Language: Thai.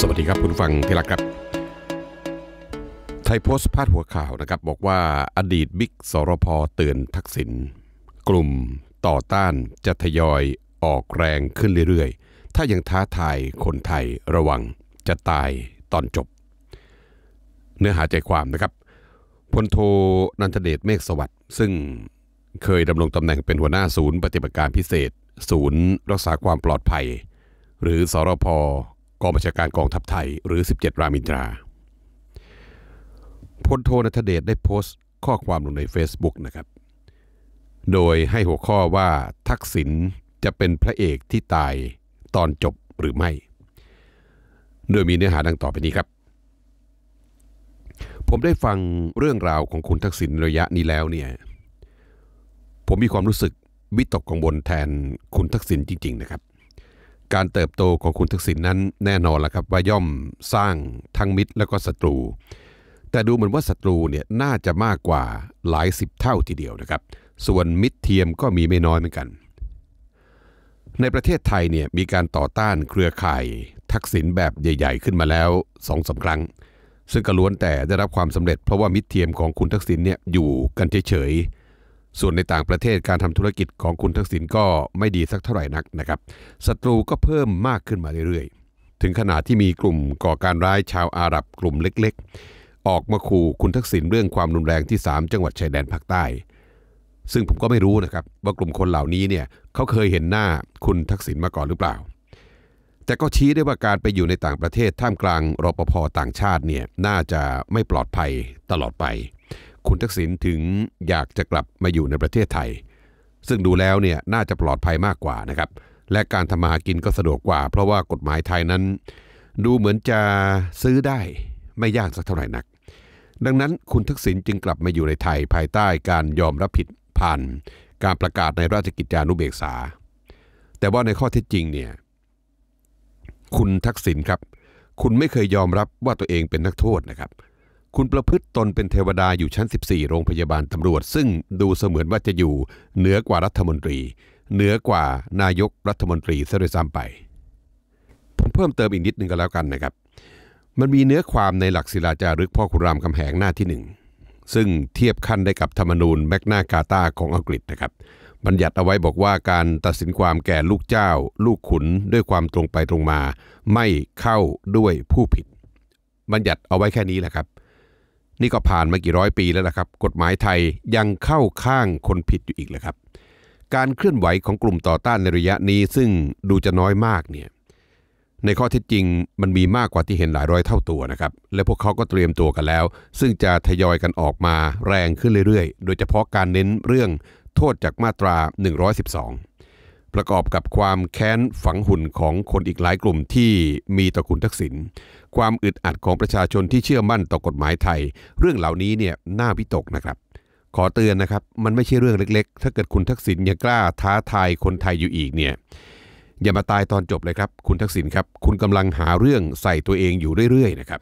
สวัสดีครับคุณฟังที่รักครับ ไทยโพสต์พาดหัวข่าวนะครับ บอกว่าอดีตบิ๊กสรพเตือนทักษิณกลุ่มต่อต้านจะทยอยออกแรงขึ้นเรื่อยๆ ถ้ายังท้าทายคนไทยระวังจะตายตอนจบ เนื้อหาใจความนะครับพลโทนันทเดชเมฆสวัสดิ์ ซึ่งเคยดำรงตำแหน่งเป็นหัวหน้าศูนย์ปฏิบัติการพิเศษศูนย์ รักษาความปลอดภัย หรือสรพกองบัญชาการกองทัพไทย หรือ 17 รามินทรา พลโทนัทเดชได้โพสต์ข้อความลงใน Facebook นะครับ โดยให้หัวข้อว่าทักษิณจะเป็นพระเอกที่ตายตอนจบหรือไม่ โดยมีเนื้อหาดังต่อไปนี้ครับ ผมได้ฟังเรื่องราวของคุณทักษิณระยะนี้แล้วเนี่ย ผมมีความรู้สึกวิตกกังวลแทนคุณทักษิณจริง ๆ นะครับการเติบโตของคุณทักษิณนนั้นแน่นอนละครับว่าย่อมสร้างทั้งมิตรและก็ศัตรู แต่ดูเหมือนว่าศัตรูเนี่ยน่าจะมากกว่าหลายสิบเท่าทีเดียวนะครับส่วนมิตรเทียมก็มีไม่น้อยเหมือนกัน ในประเทศไทยเนี่ยมีการต่อต้านเครือข่ายทักษิณแบบใหญ่ ๆ ขึ้นมาแล้วสองสาครั้ง ซึ่งก็ล้วนแต่ได้รับความสำเร็จเพราะว่ามิตรเทียมของคุณทักษิณเนี่ยอยู่กันเฉยๆส่วนในต่างประเทศการทำธุรกิจของคุณทักษิณก็ไม่ดีสักเท่าไหร่นักนะครับศัตรูก็เพิ่มมากขึ้นมาเรื่อยๆ ถึงขนาดที่มีกลุ่มก่อการร้ายชาวอาหรับกลุ่มเล็กๆ ออกมาขู่คุณทักษิณเรื่องความรุนแรงที่ 3 จังหวัดชายแดนภาคใต้ ซึ่งผมก็ไม่รู้นะครับว่ากลุ่มคนเหล่านี้เนี่ยเขาเคยเห็นหน้าคุณทักษิณมาก่อนหรือเปล่า แต่ก็ชี้ได้ว่าการไปอยู่ในต่างประเทศท่ามกลางรปภต่างชาติเนี่ยน่าจะไม่ปลอดภัยตลอดไปคุณทักษิณถึงอยากจะกลับมาอยู่ในประเทศไทย ซึ่งดูแล้วเนี่ยน่าจะปลอดภัยมากกว่านะครับ และการทำมาหากินก็สะดวกกว่า เพราะว่ากฎหมายไทยนั้นดูเหมือนจะซื้อได้ไม่ยากสักเท่าไหร่นัก ดังนั้นคุณทักษิณจึงกลับมาอยู่ในไทยภายใต้การยอมรับผิดผ่านการประกาศในราชกิจจานุเบกษา แต่ว่าในข้อเท็จจริงเนี่ยคุณทักษิณครับ คุณไม่เคยยอมรับว่าตัวเองเป็นนักโทษนะครับเคุณประพฤติตนเป็นเทวดาอยู่ชั้น 14 โรงพยาบาลตำรวจ ซึ่งดูเสมือนว่าจะอยู่เหนือกว่ารัฐมนตรี เหนือกว่านายกรัฐมนตรี ซะด้วยซ้ำไป ผมเพิ่มเติมอีกนิดนึงก็แล้วกันนะครับ มันมีเนื้อความในหลักศิลาจารึกพ่อขุณรามคำแหงหน้าที่หนึ่ง ซึ่งเทียบขั้นได้กับธรรมนูญแมกนาคาตาของอังกฤษนะครับ บัญญัติเอาไว้บอกว่าการตัดสินความแก่ลูกเจ้า ลูกขุน ด้วยความตรงไปตรงมา ไม่เข้าด้วยผู้ผิด บัญญัติเอาไว้แค่นี้แหละครับนี่ก็ผ่านมากี่ร้อยปีแล้วนะครับ กฎหมายไทยยังเข้าข้างคนผิดอยู่อีกเลยครับ การเคลื่อนไหวของกลุ่มต่อต้านในระยะนี้ซึ่งดูจะน้อยมากเนี่ย ในข้อเท็จจริงมันมีมากกว่าที่เห็นหลายร้อยเท่าตัวนะครับ และพวกเขาก็เตรียมตัวกันแล้ว ซึ่งจะทยอยกันออกมาแรงขึ้นเรื่อยๆ โดยเฉพาะการเน้นเรื่องโทษจากมาตรา 112ประกอบกับความแค้นฝังหุ่นของคนอีกหลายกลุ่มที่มีต่อคุณทักษิณความอึดอัดของประชาชนที่เชื่อมั่นต่อกฎหมายไทย เรื่องเหล่านี้เนี่ยน่าพิตกนะครับ ขอเตือนนะครับมันไม่ใช่เรื่องเล็ก ๆ ถ้าเกิดคุณทักษิณยังกล้าท้าทายคนไทยอยู่อีกเนี่ยอย่ามาตายตอนจบเลยครับ คุณทักษิณครับคุณกำลังหาเรื่องใส่ตัวเองอยู่เรื่อยๆ นะครับ